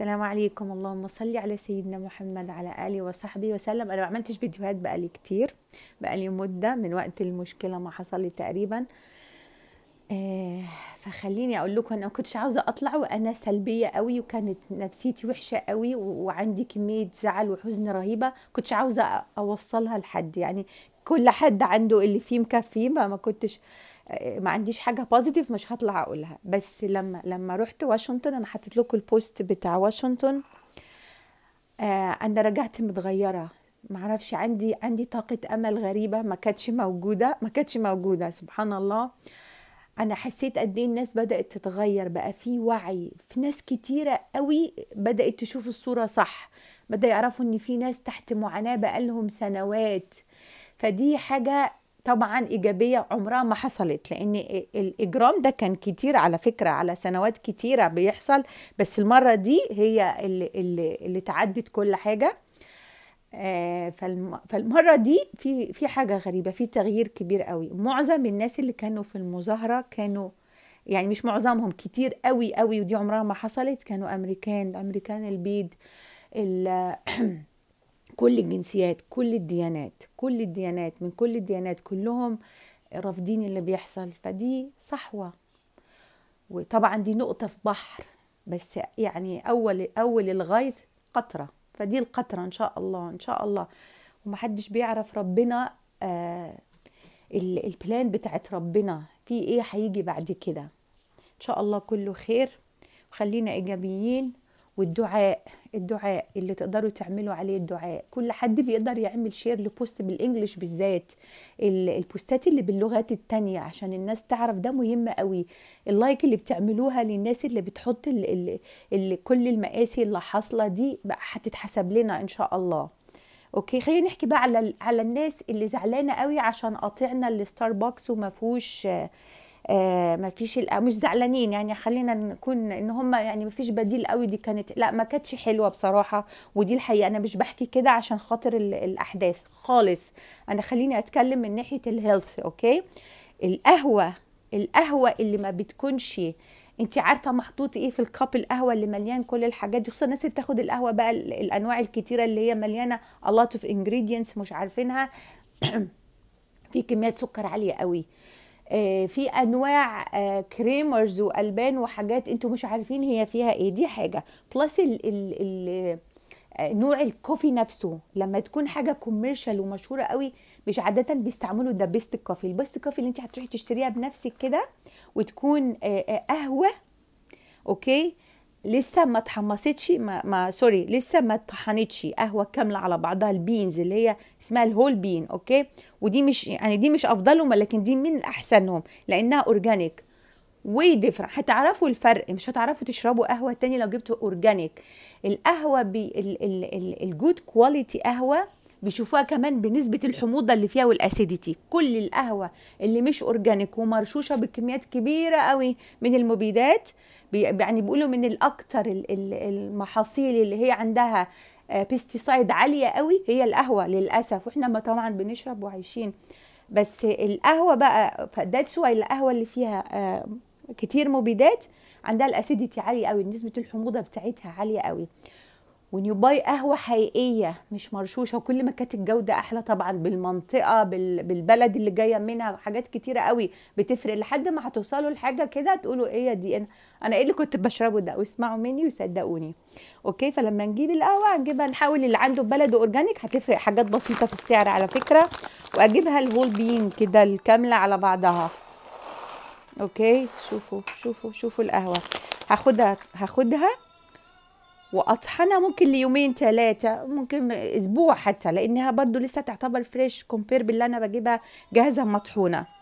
السلام عليكم اللهم صل على سيدنا محمد على آله وصحبه وسلم أنا ما عملتش فيديوهات بقالي كتير بقالي مدة من وقت المشكلة ما لي تقريبا آه فخليني أقول لكم أنا كنتش عاوزة أطلع وأنا سلبية قوي وكانت نفسيتي وحشة قوي وعندي كمية زعل وحزن رهيبة كنتش عاوزة أوصلها لحد يعني كل حد عنده اللي فيه مكفيه ما كنتش ما عنديش حاجه بوزيتيف مش هطلع اقولها بس لما لما رحت واشنطن انا حطيت لكم البوست بتاع واشنطن آه انا رجعت متغيره معرفش عندي عندي طاقه امل غريبه ما كانتش موجوده ما كانتش موجوده سبحان الله انا حسيت قد ايه الناس بدات تتغير بقى في وعي في ناس كتيره قوي بدات تشوف الصوره صح بدا يعرفوا ان في ناس تحت معاناه بقالهم سنوات فدي حاجه طبعا إيجابية عمرها ما حصلت لأن الإجرام ده كان كتير على فكرة على سنوات كتيرة بيحصل بس المرة دي هي اللي, اللي, اللي تعدت كل حاجة آه، فالمرة دي في في حاجة غريبة في تغيير كبير قوي معظم الناس اللي كانوا في المظاهرة كانوا يعني مش معظمهم كتير قوي قوي ودي عمرها ما حصلت كانوا أمريكان أمريكان البيض كل الجنسيات كل الديانات كل الديانات من كل الديانات كلهم رافضين اللي بيحصل فدي صحوة وطبعا دي نقطة في بحر بس يعني أول أول الغيث قطرة فدي القطرة إن شاء الله إن شاء الله ومحدش بيعرف ربنا آه البلان بتاعت ربنا في ايه هيجي بعد كده ان شاء الله كله خير وخلينا ايجابيين والدعاء الدعاء اللي تقدروا تعملوا عليه الدعاء كل حد بيقدر يعمل شير لبوست بالانجلش بالذات البوستات اللي باللغات التانية عشان الناس تعرف ده مهم قوي اللايك اللي بتعملوها للناس اللي بتحط الـ الـ كل المقاسي اللي حاصله دي هتتحسب لنا ان شاء الله اوكي خلينا نحكي بقى على على الناس اللي زعلانه قوي عشان قاطعنا الستاربكس وما فيهوش آه آه، ما فيش مش زعلانين يعني خلينا نكون ان هم يعني ما فيش بديل قوي دي كانت لا ما كانتش حلوه بصراحه ودي الحقيقه انا مش بحكي كده عشان خاطر الاحداث خالص انا خليني اتكلم من ناحيه الهيلث اوكي القهوه القهوه اللي ما بتكونش انت عارفه محطوط ايه في الكاب القهوه اللي مليان كل الحاجات دي خصوصا الناس اللي بتاخد القهوه بقى الانواع الكتيره اللي هي مليانه a lot of ingredients مش عارفينها في كميات سكر عاليه قوي آه، في انواع كريمرز آه، والبان وحاجات انتوا مش عارفين هي فيها ايه دي حاجه بلس ال ال ال آه، نوع الكوفي نفسه لما تكون حاجه كوميرشال ومشهوره قوي مش عاده بيستعملوا ده بيست كوفي البيست كوفي اللي انت هتروحي تشتريها بنفسك كده وتكون قهوه اوكي لسه ما اتحمصتش ما, ما سوري لسه ما اتطحنتش قهوه كامله على بعضها البينز اللي هي اسمها الهول بين اوكي ودي مش يعني دي مش افضلهم لكن دي من احسنهم لانها اورجانيك وي ديفرنت هتعرفوا الفرق مش هتعرفوا تشربوا قهوه تاني لو جبتوا اورجانيك القهوه الجود كواليتي قهوه بيشوفوها كمان بنسبة الحموضة اللي فيها والأسيديتي كل القهوة اللي مش أورجانيك ومرشوشة بكميات كبيرة قوي من المبيدات يعني بيقولوا من الاكثر المحاصيل اللي هي عندها بيستيسايد آه، عاليه قوي هي القهوه للاسف واحنا ما طبعا بنشرب وعايشين بس القهوه بقى فدات شويه القهوه اللي فيها آه، كتير مبيدات عندها الاسيديتي عاليه قوي نسبه الحموضه بتاعتها عاليه قوي وان باي قهوه حقيقيه مش مرشوشه وكل ما كانت الجوده احلى طبعا بالمنطقه بالبلد اللي جايه منها حاجات كتيره قوي بتفرق لحد ما هتوصلوا لحاجه كده تقولوا ايه دي انا انا ايه اللي كنت بشربه ده واسمعوا مني وصدقوني اوكي فلما نجيب القهوه هنجيبها نحاول اللي عنده بلد اورجانيك هتفرق حاجات بسيطه في السعر على فكره واجيبها الهول بين كده الكامله على بعضها اوكي شوفوا شوفوا شوفوا القهوه هاخدها هاخدها واطحنها ممكن ليومين ثلاثه ممكن اسبوع حتى لانها برضو لسه تعتبر فريش كومبير باللي انا بجيبها جاهزه مطحونه